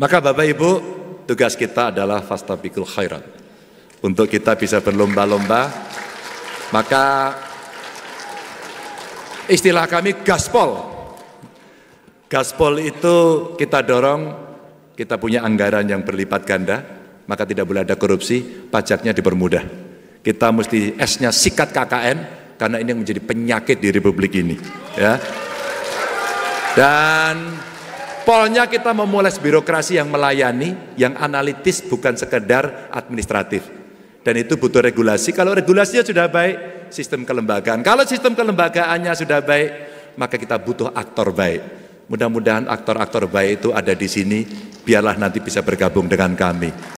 Maka Bapak Ibu, tugas kita adalah fastabikul khairat. Untuk kita bisa berlomba-lomba, maka istilah kami gaspol. Gaspol itu kita dorong, kita punya anggaran yang berlipat ganda, maka tidak boleh ada korupsi, pajaknya dipermudah. Kita mesti esnya sikat KKN, karena ini yang menjadi penyakit di Republik ini. Ya. Dan Polnya kita memoles birokrasi yang melayani, yang analitis bukan sekedar administratif. Dan itu butuh regulasi. Kalau regulasinya sudah baik, sistem kelembagaan. Kalau sistem kelembagaannya sudah baik, maka kita butuh aktor baik. Mudah-mudahan aktor-aktor baik itu ada di sini, biarlah nanti bisa bergabung dengan kami.